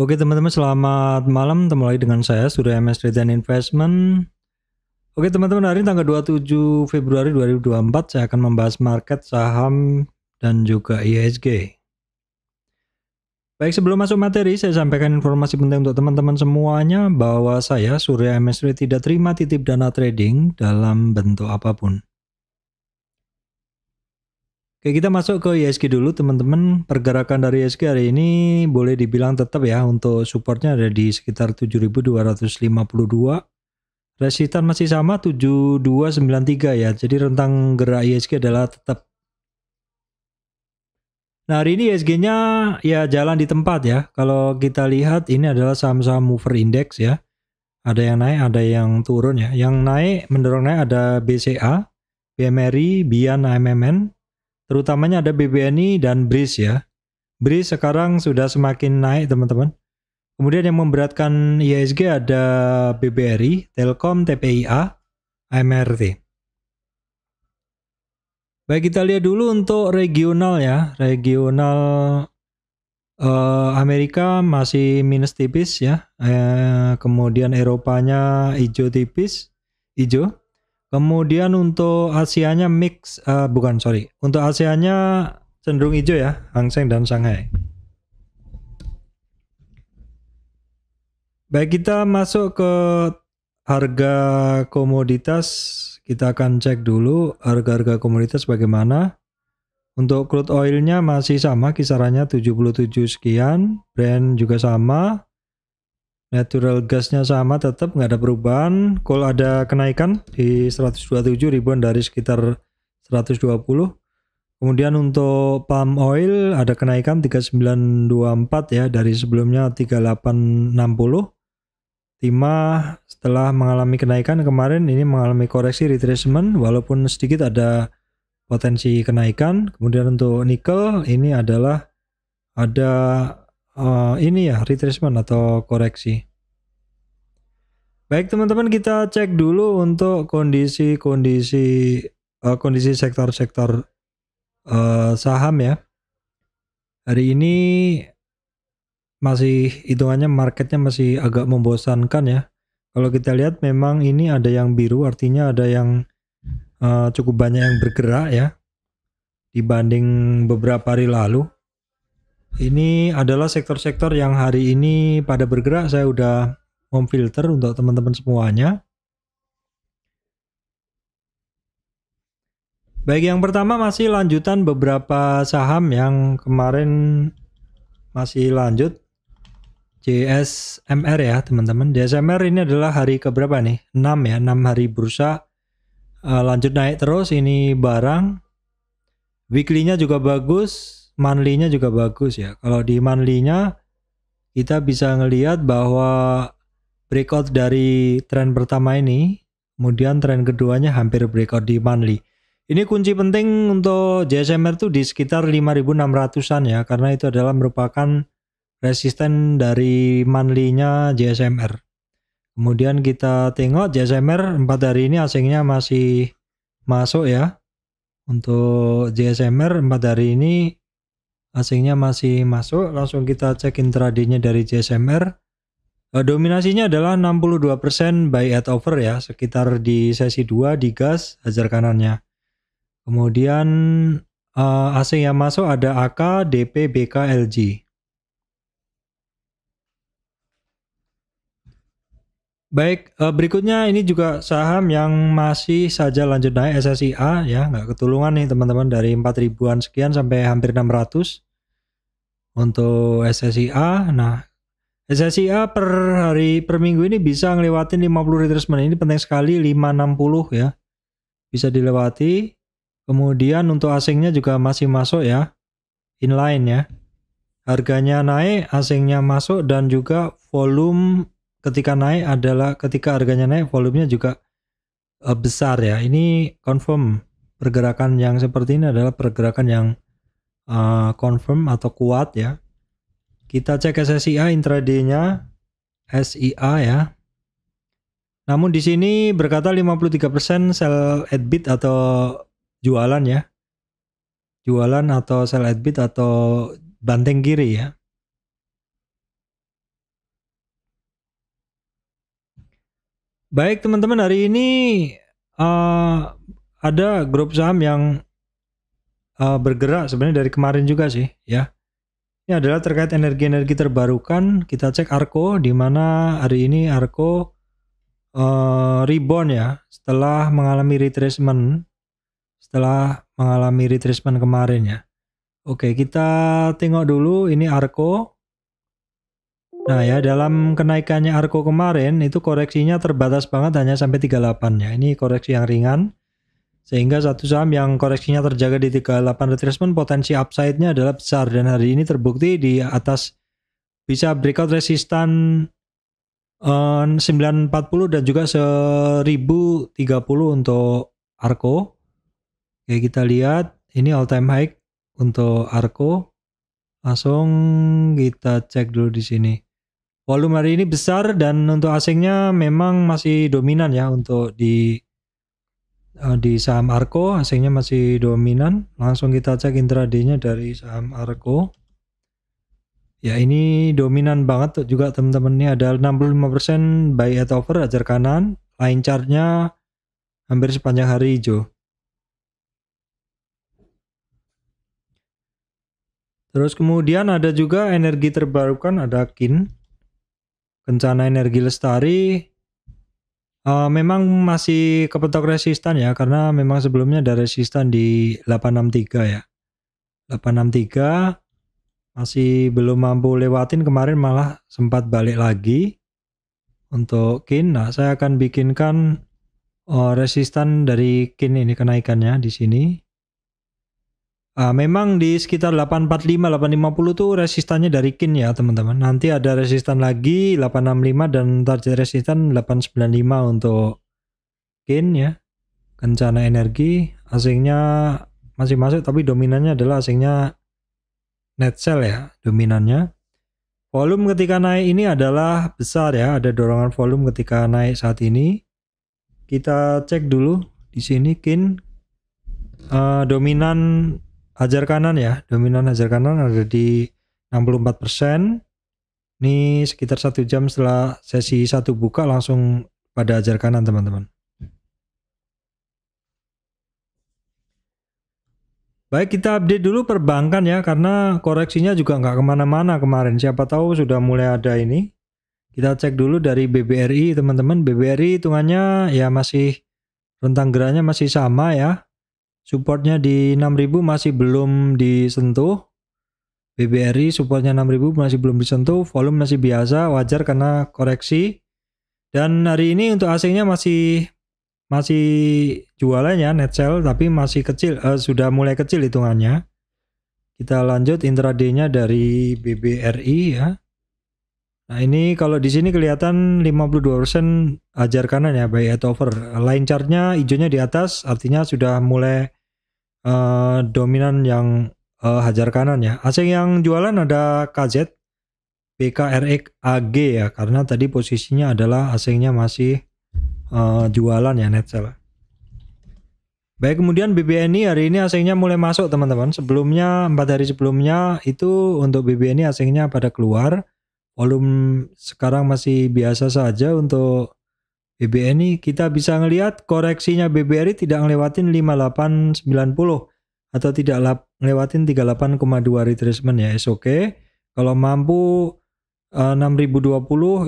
Oke teman-teman selamat malam ketemu lagi dengan saya Surya MS dan Investment Oke teman-teman hari ini tanggal 27 Februari 2024 saya akan membahas market saham dan juga IHSG Baik sebelum masuk materi saya sampaikan informasi penting untuk teman-teman semuanya bahwa saya Surya MS tidak terima titip dana trading dalam bentuk apapun Oke, kita masuk ke ISG dulu teman-teman. Pergerakan dari ISG hari ini boleh dibilang tetap ya untuk supportnya ada di sekitar 7252. Resistan masih sama 7293 ya. Jadi rentang gerak ISG adalah tetap Nah, hari ini ISG-nya ya jalan di tempat ya. Kalau kita lihat ini adalah saham-saham mover index ya. Ada yang naik, ada yang turun ya. Yang naik, mendorong naik ada BCA, BMRI, BIAN, AMMN, terutamanya ada BBNI dan BRIS ya. BRIS sekarang sudah semakin naik teman-teman. Kemudian yang memberatkan ISG ada BBRI, Telkom, TPIA, MRT. Baik kita lihat dulu untuk regional ya. Regional eh, Amerika masih minus tipis ya. Eh, kemudian Eropanya hijau tipis, hijau. Kemudian untuk Asianya mix uh, bukan sorry, untuk Asianya cenderung hijau ya, Hang Seng dan Shanghai. Baik kita masuk ke harga komoditas, kita akan cek dulu harga-harga komoditas bagaimana. Untuk crude oilnya masih sama kisarannya 77 sekian, Brand juga sama, Natural gasnya sama tetap nggak ada perubahan. Coal ada kenaikan di 127 ribuan dari sekitar 120. Kemudian untuk palm oil ada kenaikan 3924 ya dari sebelumnya 3860. Timah setelah mengalami kenaikan kemarin ini mengalami koreksi retracement walaupun sedikit ada potensi kenaikan. Kemudian untuk nikel ini adalah ada uh, ini ya retracement atau koreksi. Baik teman-teman kita cek dulu untuk kondisi-kondisi uh, kondisi sektor-sektor uh, saham ya. Hari ini masih hitungannya marketnya masih agak membosankan ya. Kalau kita lihat memang ini ada yang biru artinya ada yang uh, cukup banyak yang bergerak ya dibanding beberapa hari lalu. Ini adalah sektor-sektor yang hari ini pada bergerak. Saya udah memfilter untuk teman-teman semuanya. Baik, yang pertama masih lanjutan beberapa saham yang kemarin masih lanjut. JSMR ya teman-teman. JSMR ini adalah hari keberapa nih? 6 ya, 6 hari bursa eh, lanjut naik terus ini barang. Weekly-nya juga bagus, manlinya juga bagus ya. Kalau di manlinya kita bisa ngelihat bahwa breakout dari tren pertama ini, kemudian tren keduanya hampir breakout di Manly. Ini kunci penting untuk JSMR itu di sekitar 5600-an ya, karena itu adalah merupakan resisten dari manlinya JSMR. Kemudian kita tengok JSMR 4 hari ini asingnya masih masuk ya. Untuk JSMR 4 hari ini asingnya masih masuk langsung kita cek intradaynya dari CSMR. Eh, dominasinya adalah 62% buy at over ya sekitar di sesi 2 di gas hajar kanannya kemudian uh, eh, asing yang masuk ada AK, DP, BK, LG Baik, eh, berikutnya ini juga saham yang masih saja lanjut naik SSIA ya, nggak ketulungan nih teman-teman dari 4 ribuan sekian sampai hampir 600 untuk SSIA. Nah, SSIA per hari per minggu ini bisa ngelewatin 50 retracement ini penting sekali 560 ya. Bisa dilewati. Kemudian untuk asingnya juga masih masuk ya. Inline ya. Harganya naik, asingnya masuk dan juga volume ketika naik adalah ketika harganya naik volumenya juga uh, besar ya. Ini confirm pergerakan yang seperti ini adalah pergerakan yang uh, confirm atau kuat ya. Kita cek SSIA intraday-nya SIA ya. Namun di sini berkata 53% sell at bid atau jualan ya. Jualan atau sell at bid atau banteng kiri ya. Baik teman-teman, hari ini uh, ada grup saham yang uh, bergerak sebenarnya dari kemarin juga sih, ya. Ini adalah terkait energi-energi terbarukan. Kita cek Arco di mana hari ini Arco uh, rebound ya, setelah mengalami retracement, setelah mengalami retracement kemarin ya. Oke, kita tengok dulu ini Arco. Nah ya dalam kenaikannya Arco kemarin itu koreksinya terbatas banget hanya sampai 38 ya. Ini koreksi yang ringan. Sehingga satu saham yang koreksinya terjaga di 38 retracement potensi upside-nya adalah besar dan hari ini terbukti di atas bisa breakout resistan 940 eh, dan juga 1030 untuk Arco Oke kita lihat ini all time high untuk Arco Langsung kita cek dulu di sini volume hari ini besar dan untuk asingnya memang masih dominan ya untuk di uh, di saham Arko asingnya masih dominan. Langsung kita cek intraday-nya dari saham Arko. Ya ini dominan banget juga teman-teman ini ada 65% buy at over ajar kanan, line chartnya hampir sepanjang hari hijau. Terus kemudian ada juga energi terbarukan ada KIN rencana energi lestari uh, memang masih kepentok resistan ya karena memang sebelumnya ada resistan di 863 ya 863 masih belum mampu lewatin kemarin malah sempat balik lagi untuk kin nah saya akan bikinkan uh, resistan dari kin ini kenaikannya di sini Uh, memang di sekitar 845 850 tuh resistannya dari kin ya teman-teman. Nanti ada resistan lagi 865 dan target resistan 895 untuk kin ya. Kencana energi asingnya masih masuk tapi dominannya adalah asingnya net sell ya dominannya. Volume ketika naik ini adalah besar ya, ada dorongan volume ketika naik saat ini. Kita cek dulu di sini kin uh, ah, dominan hajar kanan ya dominan hajar kanan ada di 64 persen ini sekitar satu jam setelah sesi satu buka langsung pada hajar kanan teman-teman Baik kita update dulu perbankan ya karena koreksinya juga nggak kemana-mana kemarin siapa tahu sudah mulai ada ini kita cek dulu dari BBRI teman-teman BBRI hitungannya ya masih rentang geraknya masih sama ya Supportnya di 6000 masih belum disentuh. BBRI supportnya 6000 masih belum disentuh, volume masih biasa, wajar karena koreksi. Dan hari ini untuk asingnya masih masih jualannya net sell tapi masih kecil, eh, sudah mulai kecil hitungannya. Kita lanjut intraday-nya dari BBRI ya. Nah ini kalau di sini kelihatan 52% ajar kanan ya by at over. Line chartnya hijaunya di atas artinya sudah mulai uh, dominan yang uh, hajar kanan ya. Asing yang jualan ada KZ, BKRX AG ya karena tadi posisinya adalah asingnya masih uh, jualan ya net sell. Baik kemudian BBNI hari ini asingnya mulai masuk teman-teman. Sebelumnya empat hari sebelumnya itu untuk BBNI asingnya pada keluar volume sekarang masih biasa saja untuk BBNI kita bisa melihat koreksinya BBRI tidak ngelewatin 5890 atau tidak melewatin ngelewatin 38,2 retracement ya is oke okay. kalau mampu 6020 eh,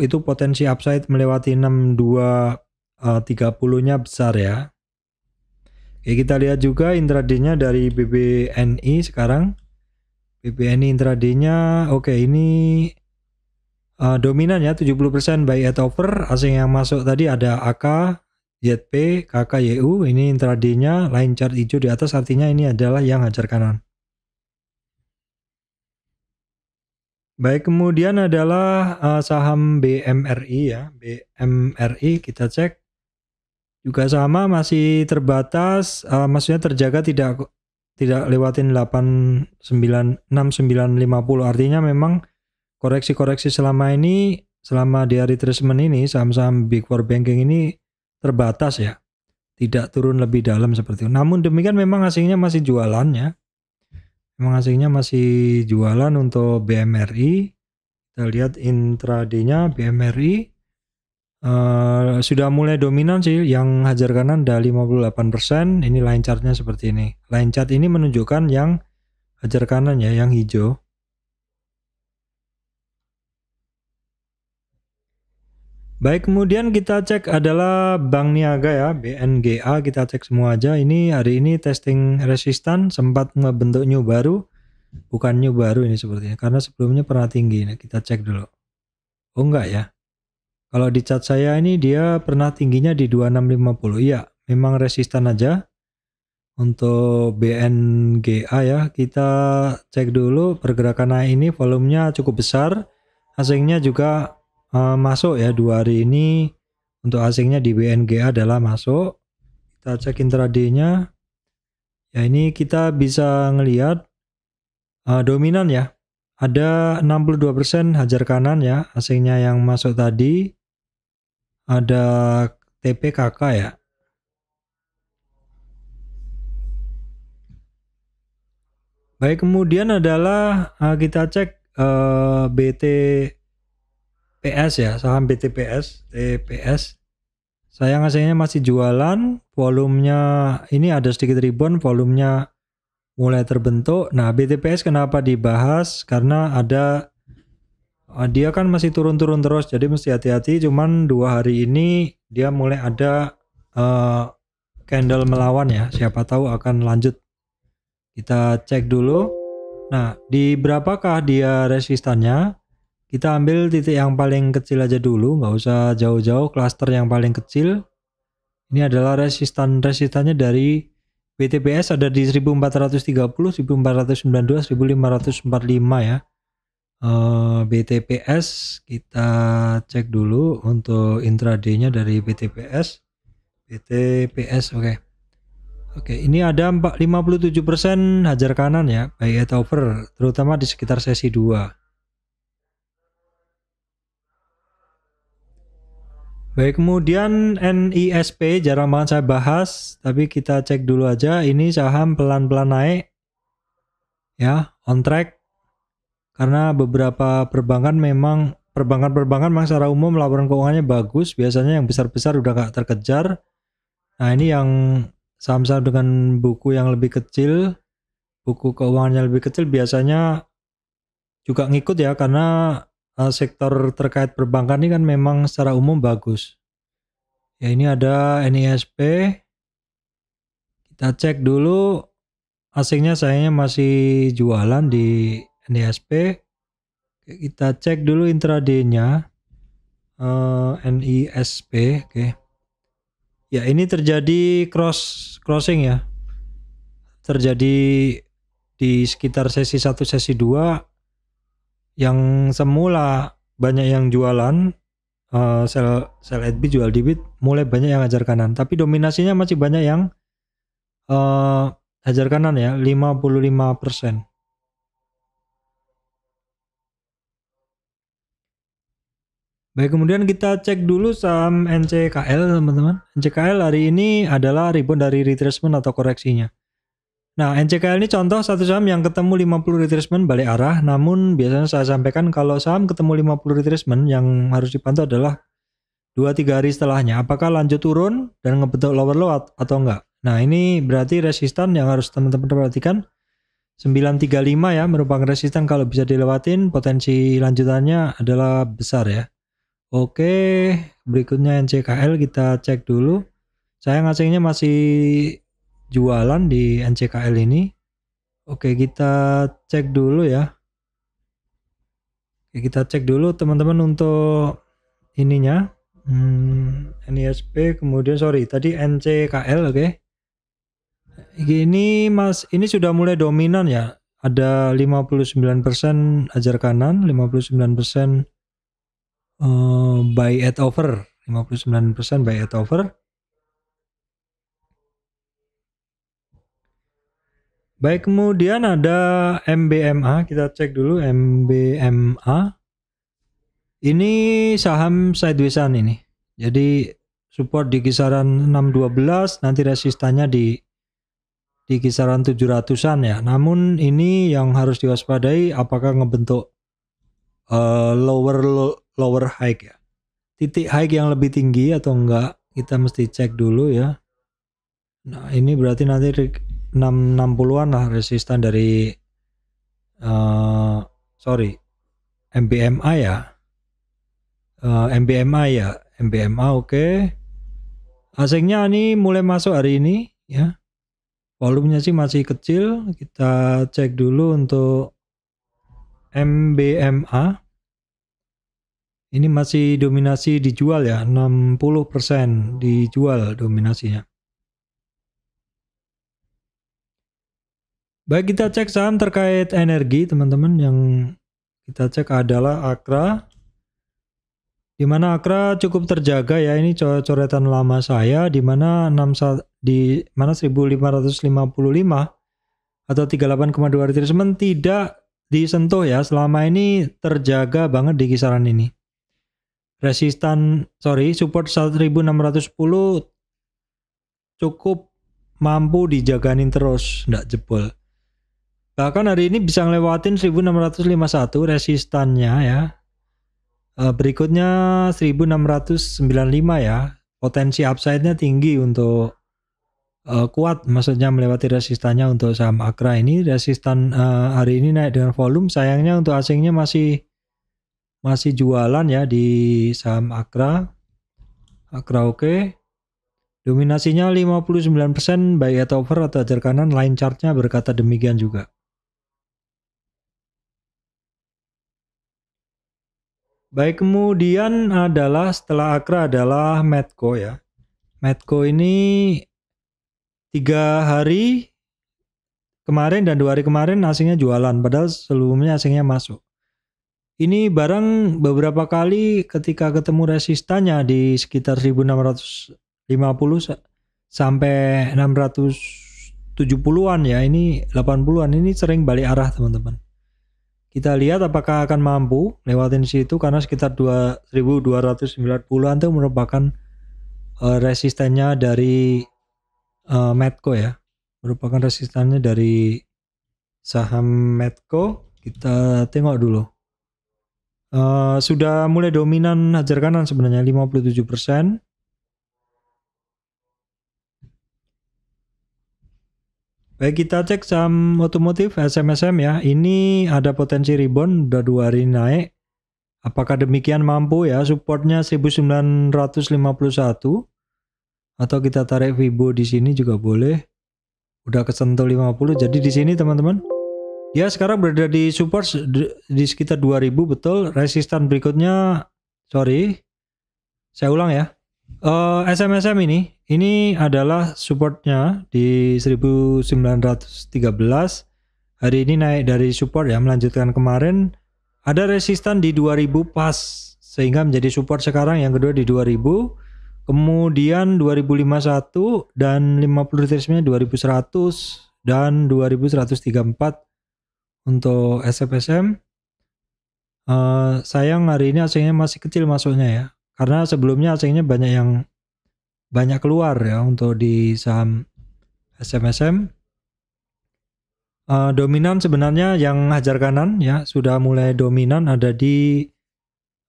itu potensi upside melewati 6230 eh, nya besar ya Oke, kita lihat juga intraday dari BBNI sekarang BBNI intraday oke okay, ini uh, dominan ya 70% buy at over asing yang masuk tadi ada AK YP KKYU ini intradinya line chart hijau di atas artinya ini adalah yang hajar kanan baik kemudian adalah uh, saham BMRI ya BMRI kita cek juga sama masih terbatas uh, maksudnya terjaga tidak tidak lewatin 89 6950 artinya memang koreksi-koreksi selama ini selama di hari treatment ini saham-saham big four banking ini terbatas ya tidak turun lebih dalam seperti itu. Namun demikian memang asingnya masih jualan ya. Memang asingnya masih jualan untuk BMRI. Kita lihat intraday BMRI uh, eh, sudah mulai dominan sih yang hajar kanan ada 58%. Ini line chartnya seperti ini. Line chart ini menunjukkan yang hajar kanan ya, yang hijau. Baik, kemudian kita cek adalah Bank Niaga ya, BNGA kita cek semua aja. Ini hari ini testing resistan sempat membentuk new baru. Bukan new baru ini sepertinya karena sebelumnya pernah tinggi. Nah, kita cek dulu. Oh enggak ya. Kalau di chat saya ini dia pernah tingginya di 2650. Iya, memang resistan aja. Untuk BNGA ya, kita cek dulu pergerakan naik ini volumenya cukup besar. Asingnya juga Eh, masuk ya dua hari ini untuk asingnya di BNGA adalah masuk kita cek intraday-nya ya ini kita bisa ngelihat uh, eh, dominan ya ada 62% hajar kanan ya asingnya yang masuk tadi ada TPKK ya baik kemudian adalah uh, kita cek uh, BT PS ya, saham BTPS, TPS. E saya ngasihnya masih jualan, volumenya ini ada sedikit rebound, volumenya mulai terbentuk. Nah, BTPS kenapa dibahas? Karena ada eh, dia kan masih turun-turun terus, jadi mesti hati-hati. Cuman dua hari ini dia mulai ada uh, candle melawan ya. Siapa tahu akan lanjut. Kita cek dulu. Nah, di berapakah dia resistannya? Kita ambil titik yang paling kecil aja dulu, nggak usah jauh-jauh, cluster yang paling kecil. Ini adalah resistan resistannya dari BTPS ada di 1430, 1492, 1545 ya. Eh, BTPS kita cek dulu untuk intraday-nya dari BTPS. BTPS oke. Okay. Oke, ini ada 57% hajar kanan ya, buy at over, terutama di sekitar sesi 2. Baik, kemudian NISP jarang banget saya bahas, tapi kita cek dulu aja. Ini saham pelan-pelan naik, ya, on track. Karena beberapa perbankan memang perbankan-perbankan memang secara umum laporan keuangannya bagus. Biasanya yang besar-besar udah gak terkejar. Nah ini yang saham-saham dengan buku yang lebih kecil, buku keuangannya lebih kecil biasanya juga ngikut ya karena Eh, sektor terkait perbankan ini kan memang secara umum bagus. Ya ini ada NISP. Kita cek dulu asingnya sayangnya masih jualan di NISP. Kita cek dulu intraday-nya uh, eh, NISP, oke. Ya ini terjadi cross crossing ya. Terjadi di sekitar sesi 1 sesi 2 yang semula banyak yang jualan uh, sel sel bid jual debit mulai banyak yang ajar kanan tapi dominasinya masih banyak yang uh, eh, ajar kanan ya 55 persen Baik, kemudian kita cek dulu saham NCKL, teman-teman. NCKL hari ini adalah rebound dari retracement atau koreksinya. Nah, NCKL ini contoh satu saham yang ketemu 50 retracement balik arah, namun biasanya saya sampaikan kalau saham ketemu 50 retracement yang harus dipantau adalah 2-3 hari setelahnya. Apakah lanjut turun dan ngebentuk lower low atau enggak? Nah, ini berarti resistan yang harus teman-teman perhatikan. 935 ya merupakan resistan kalau bisa dilewatin potensi lanjutannya adalah besar ya. Oke, berikutnya NCKL kita cek dulu. Saya ngasihnya masih jualan di NCKL ini. Oke, kita cek dulu ya. Oke, kita cek dulu teman-teman untuk ininya. Hmm, NISP kemudian sorry tadi NCKL oke. Okay. Ini Mas ini sudah mulai dominan ya. Ada 59% ajar kanan, 59% uh, eh, buy at over, 59% buy at over. Baik, kemudian ada MBMA, kita cek dulu MBMA. Ini saham sideways ini. Jadi support di kisaran 612, nanti resistannya di di kisaran 700-an ya. Namun ini yang harus diwaspadai apakah ngebentuk uh, lower lower high ya. Titik high yang lebih tinggi atau enggak kita mesti cek dulu ya. Nah, ini berarti nanti 660-an lah resisten dari uh, sorry MBMA ya uh, eh, MBMA ya MBMA oke okay. asingnya ini mulai masuk hari ini ya volumenya sih masih kecil kita cek dulu untuk MBMA ini masih dominasi dijual ya 60% dijual dominasinya Baik, kita cek saham terkait energi, teman-teman. Yang kita cek adalah Akra. Di mana Akra cukup terjaga ya. Ini coretan lama saya di mana 6 di mana 1555 atau 38,2 retracement tidak disentuh ya. Selama ini terjaga banget di kisaran ini. Resistan, sorry, support 1610 cukup mampu dijaganin terus, tidak jebol. Bahkan hari ini bisa ngelewatin 1651 resistannya ya. Eh, berikutnya 1695 ya. Potensi upside-nya tinggi untuk uh, kuat maksudnya melewati resistannya untuk saham Akra ini resistan uh, hari ini naik dengan volume sayangnya untuk asingnya masih masih jualan ya di saham Akra. Akra oke. Okay. Dominasinya 59% baik atau over atau ajar kanan line chartnya berkata demikian juga. Baik, kemudian adalah setelah Akra adalah Medco ya. Medco ini tiga hari kemarin dan dua hari kemarin asingnya jualan, padahal sebelumnya asingnya masuk. Ini barang beberapa kali ketika ketemu resistannya di sekitar 1650 sampai 670-an ya, ini 80-an ini sering balik arah teman-teman. Kita lihat apakah akan mampu lewatin situ karena sekitar 2290-an itu merupakan uh, resistennya dari uh, eh, Medco ya. Merupakan resistennya dari saham Medco. Kita tengok dulu. Uh, sudah mulai dominan hajar kanan sebenarnya 57 persen Baik eh, kita cek saham otomotif SMSM ya. Ini ada potensi rebound udah dua hari naik. Apakah demikian mampu ya supportnya 1951 atau kita tarik Vibo di sini juga boleh. Udah kesentuh 50 jadi di sini teman-teman. Ya sekarang berada di support di sekitar 2000 betul. Resistan berikutnya sorry saya ulang ya. Uh, eh, SMSM ini, ini adalah supportnya di 1913. Hari ini naik dari support ya, melanjutkan kemarin. Ada resistan di 2000 pas, sehingga menjadi support sekarang yang kedua di 2000. Kemudian 2051 dan 50 retracementnya 2100 dan 2134 untuk SMSM. Uh, eh, sayang hari ini asingnya masih kecil masuknya ya karena sebelumnya asingnya banyak yang banyak keluar ya untuk di saham SMSM. Uh, eh, dominan sebenarnya yang hajar kanan ya sudah mulai dominan ada di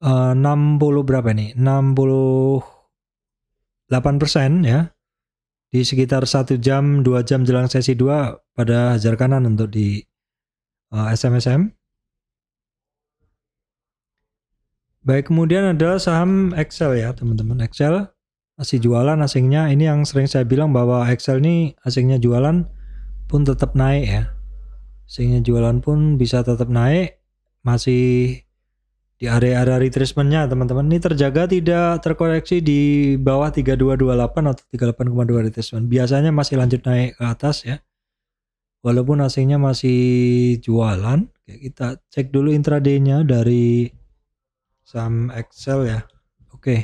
eh, uh, 60 berapa nih? 68 persen ya di sekitar satu jam dua jam jelang sesi 2 pada hajar kanan untuk di uh, eh, SMSM. Baik, kemudian ada saham Excel ya, teman-teman. Excel masih jualan asingnya. Ini yang sering saya bilang bahwa Excel ini asingnya jualan pun tetap naik ya. Asingnya jualan pun bisa tetap naik, masih di area-area retracementnya teman-teman ini terjaga tidak terkoreksi di bawah 3228 atau 38,2 retracement biasanya masih lanjut naik ke atas ya walaupun asingnya masih jualan kita cek dulu intraday-nya dari saham Excel ya. Oke. Okay.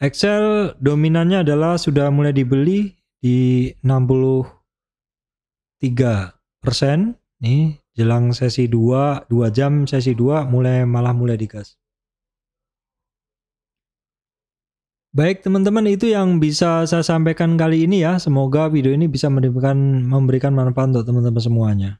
Excel dominannya adalah sudah mulai dibeli di 63 persen. Nih jelang sesi 2, 2 jam sesi 2 mulai malah mulai digas. Baik teman-teman itu yang bisa saya sampaikan kali ini ya. Semoga video ini bisa memberikan memberikan manfaat untuk teman-teman semuanya.